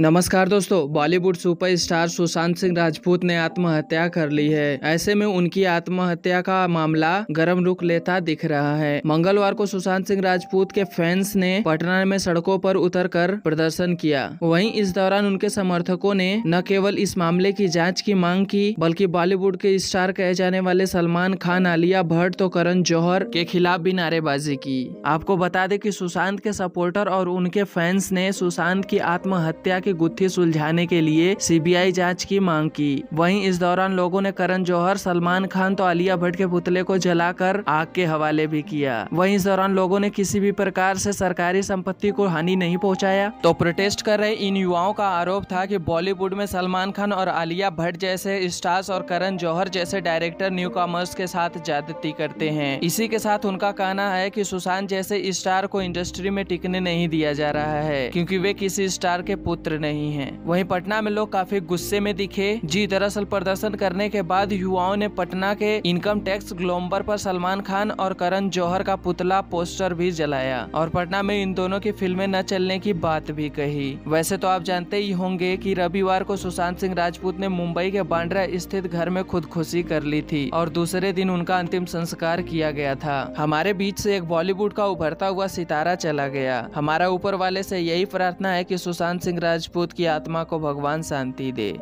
नमस्कार दोस्तों बॉलीवुड सुपरस्टार सुशांत सिंह राजपूत ने आत्महत्या कर ली है ऐसे में उनकी आत्महत्या का मामला गर्म रुख लेता दिख रहा है मंगलवार को सुशांत सिंह राजपूत के फैंस ने पटना में सड़कों पर उतरकर प्रदर्शन किया वहीं इस दौरान उनके समर्थकों ने न केवल इस मामले की जांच की मांग की बल्कि बॉलीवुड के स्टार कहे जाने वाले सलमान खान आलिया भट्ट तो करण जौहर के खिलाफ भी नारेबाजी की आपको बता दें की सुशांत के सपोर्टर और उनके फैंस ने सुशांत की आत्महत्या के गुत्थी सुलझाने के लिए सीबीआई जांच की मांग की वहीं इस दौरान लोगों ने करण जौहर सलमान खान तो आलिया भट्ट के पुतले को जलाकर आग के हवाले भी किया वहीं इस दौरान लोगों ने किसी भी प्रकार से सरकारी संपत्ति को हानि नहीं पहुंचाया तो प्रोटेस्ट कर रहे इन युवाओं का आरोप था कि बॉलीवुड में सलमान खान और आलिया भट्ट जैसे स्टार्स और करण जौहर जैसे डायरेक्टर न्यू कॉमर्स के साथ ज्यादती करते हैं इसी के साथ उनका कहना है की सुशांत जैसे स्टार को इंडस्ट्री में टिकने नहीं दिया जा रहा है क्यूँकी वे किसी स्टार के पुत्र नहीं है वही पटना में लोग काफी गुस्से में दिखे जी दरअसल प्रदर्शन करने के बाद युवाओं ने पटना के इनकम टैक्स ग्लोम्बर पर सलमान खान और करण जौहर का पुतला पोस्टर भी जलाया और पटना में इन दोनों की फिल्में न चलने की बात भी कही वैसे तो आप जानते ही होंगे कि रविवार को सुशांत सिंह राजपूत ने मुंबई के बांड्रा स्थित घर में खुदकुशी कर ली थी और दूसरे दिन उनका अंतिम संस्कार किया गया था हमारे बीच से एक बॉलीवुड का उभरता हुआ सितारा चला गया हमारा ऊपर वाले से यही प्रार्थना है कि सुशांत सिंह राजपूत राजपूत की आत्मा को भगवान शांति दे